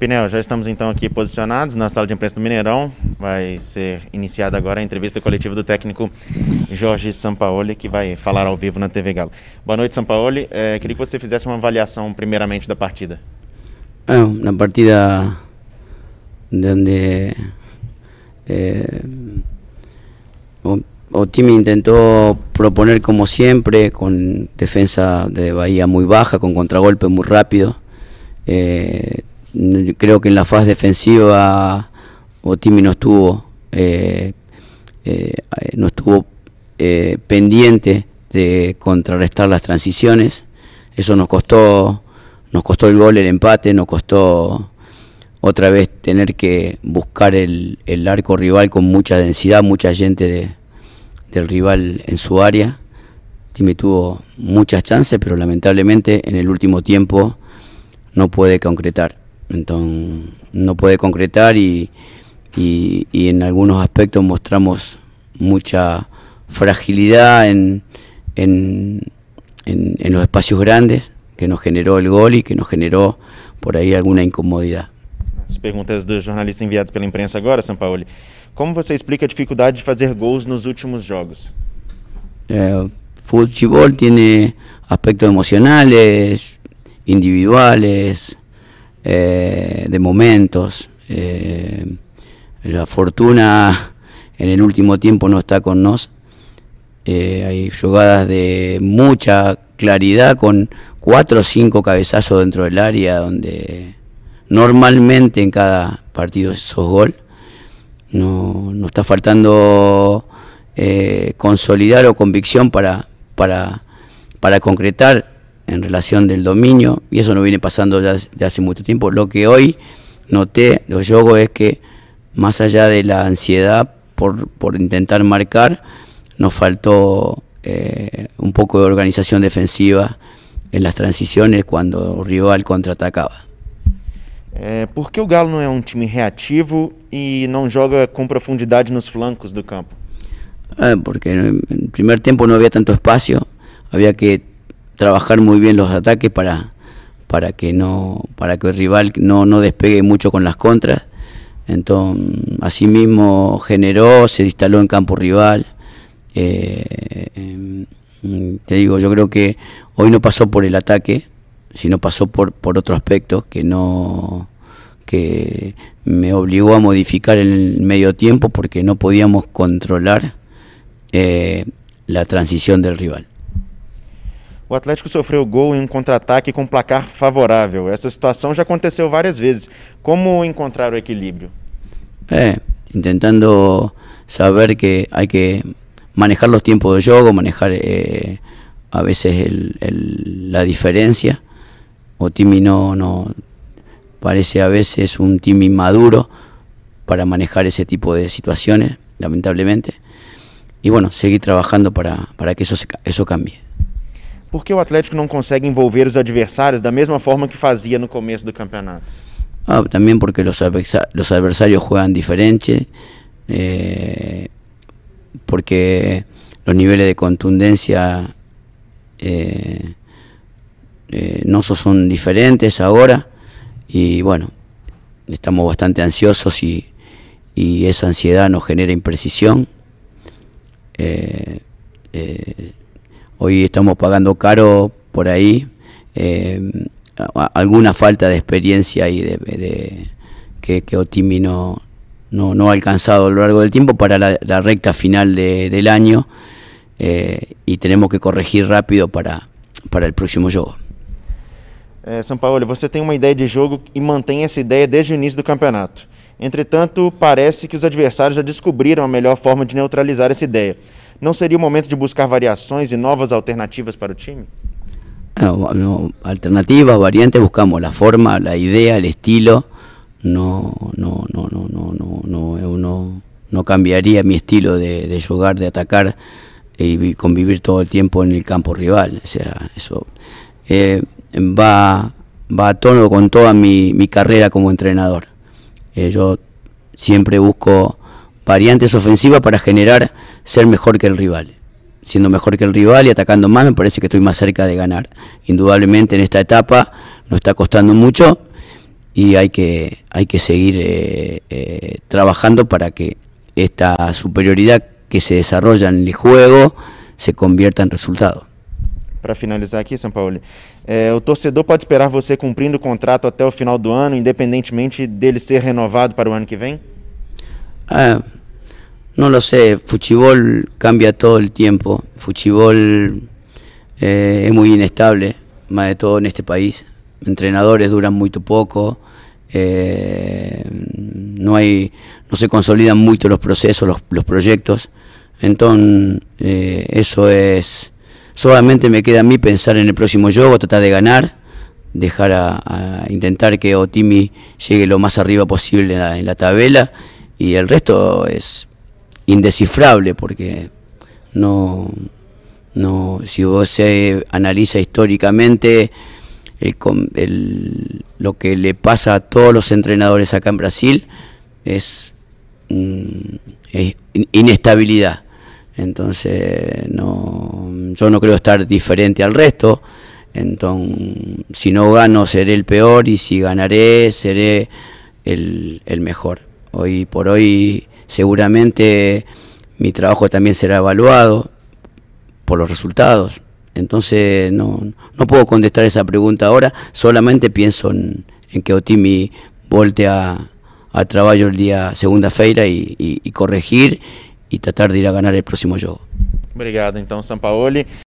Pinel, já estamos então aqui posicionados na sala de imprensa do Mineirão. Vai ser iniciada agora a entrevista coletiva do técnico Jorge Sampaoli, que vai falar ao vivo na TV Galo. Boa noite, Sampaoli. É, queria que você fizesse uma avaliação primeiramente da partida. É, uma partida onde é, o, o, time tentou proponer como sempre, com defesa de Bahia muito baixa, com contragolpe muito rápido. Eh, creo que en la fase defensiva Otimi no estuvo, eh, eh no estuvo eh, pendiente de contrarrestar las transiciones. Eso nos costó, nos costó el gol, el empate, nos costó otra vez tener que buscar el, arco rival con mucha densidad, mucha gente del rival en su área. Otimi tuvo muchas chances, pero lamentablemente en el último tiempo no puede concretar. Entonces no puede concretar y, y, y, en algunos aspectos mostramos mucha fragilidad en, en, en, los espacios grandes que nos generó el gol y que nos generó por alguna incomodidad incomodidad preguntas perguntas dos jornalistas enviados pela prensa ahora, San Paulo. ¿Cómo você explica la dificultad de hacer gols los últimos Juegos? Eh, fútbol tiene aspectos emocionales, individuales. Eh, de momentos. Eh, la fortuna en el último tiempo no está con nos. Eh, hay jugadas de mucha claridad con cuatro o cinco cabezazos dentro del área donde normalmente en cada partido esos gol. No, está faltando consolidar o convicción para, para, para concretar en relación del dominio, y eso no viene pasando ya de hace mucho tiempo. Lo que hoy noté, los yogos, es que más allá de la ansiedad por, por intentar marcar, nos faltó eh, un poco de organización defensiva en las transiciones cuando el rival contraatacaba. Eh, ¿Por um e ah, porque el Galo no un un time y no juega con profundidad en los flancos del campo? porque el primer tiempo no había tanto espacio, había que trabajar muy bien los ataques para, para que no para que el rival no, no despegue mucho con las contras. Entonces, mismo generó, se instaló en campo rival. Eh, te digo, yo creo que hoy no pasó por el ataque, sino pasó por, por otro aspecto que no que me obligó a modificar en el medio tiempo porque no podíamos controlar eh, la transición del rival o Atlético sufrió gol en em un um contraataque con placar favorable. esa situación ya aconteceu varias veces. ¿Cómo encontrar el equilibrio? intentando saber que hay que manejar los tiempos de juego, manejar eh, a veces la diferencia. Otimi no, no parece a veces un team inmaduro para manejar ese tipo de situaciones, lamentablemente. Y bueno, seguir trabajando para, para que eso, eso cambie. ¿Por qué el Atlético no consegue envolver adversarios de la misma forma que fazia no comienzo del campeonato? Ah, también porque los, adversarios juegan diferente, eh, porque los niveles de contundencia eh, eh, no son diferentes ahora y bueno, estamos bastante ansiosos y, esa ansiedad nos genera imprecisión. Hoy estamos pagando caro por ahí eh, alguna falta de experiencia y de, de que, que, Otimi no, no, no, ha alcanzado a lo largo del tiempo para la, la recta final de, del año eh, y tenemos que corregir rápido para, para el próximo jogo. É, eh, São Paulo, você tem uma ideia de jogo e mantém essa ideia desde o início do campeonato. Entretanto, parece que os adversários já descobriram a melhor forma de neutralizar essa ideia. ¿No sería el momento de buscar variaciones y e nuevas alternativas para el time? Ah, alternativas, variantes, buscamos la forma, la idea, el estilo. No, no, no, no, no, no, no, no, no cambiaría mi estilo de, jugar, de atacar y convivir todo el tiempo en el campo rival. O sea, eso eh, va, va a tono con toda mi, carrera como entrenador. Eh, yo siempre busco variantes ofensivas para generar ser mejor que el rival. Siendo mejor que el rival y atacando más, me parece que estoy más cerca de ganar. Indudablemente en esta etapa nos está costando mucho y hay que, hay que seguir eh, eh, trabajando para que esta superioridad que se desarrolla en el juego se convierta en resultado. para finalizar aquí, São Paulo. É, o torcedor pode esperar você cumprindo o contrato até el final do ano, independentemente dele ser renovado para o año que vem? Ah, no lo sé, Fuchibol cambia todo el tiempo. Fuchibol eh, es muy inestable, más de todo en este país. Entrenadores duran muy poco. Eh, no hay no se consolidan mucho los procesos los, proyectos entonces eh, eso es solamente me queda a mí pensar en el próximo juego tratar de ganar dejar a, intentar que Otimi llegue lo más arriba posible en la, en la tabela y el resto es indescifrable porque no, no si vos se analiza históricamente el, el, lo que le pasa a todos los entrenadores acá en Brasil es, mm, inestabilidad. Entonces, no, yo no creo estar diferente al resto. Entonces, si no gano, seré el peor y si ganaré, seré el, el mejor. Hoy por hoy seguramente mi trabajo también será evaluado por los resultados. Entonces no, puedo contestar esa pregunta ahora, solamente pienso en, que Otimi volte a, a, trabajo el día segunda-feira y, corregir y tratar de ir a ganar el próximo jogo. Obrigado, então, Sampaoli.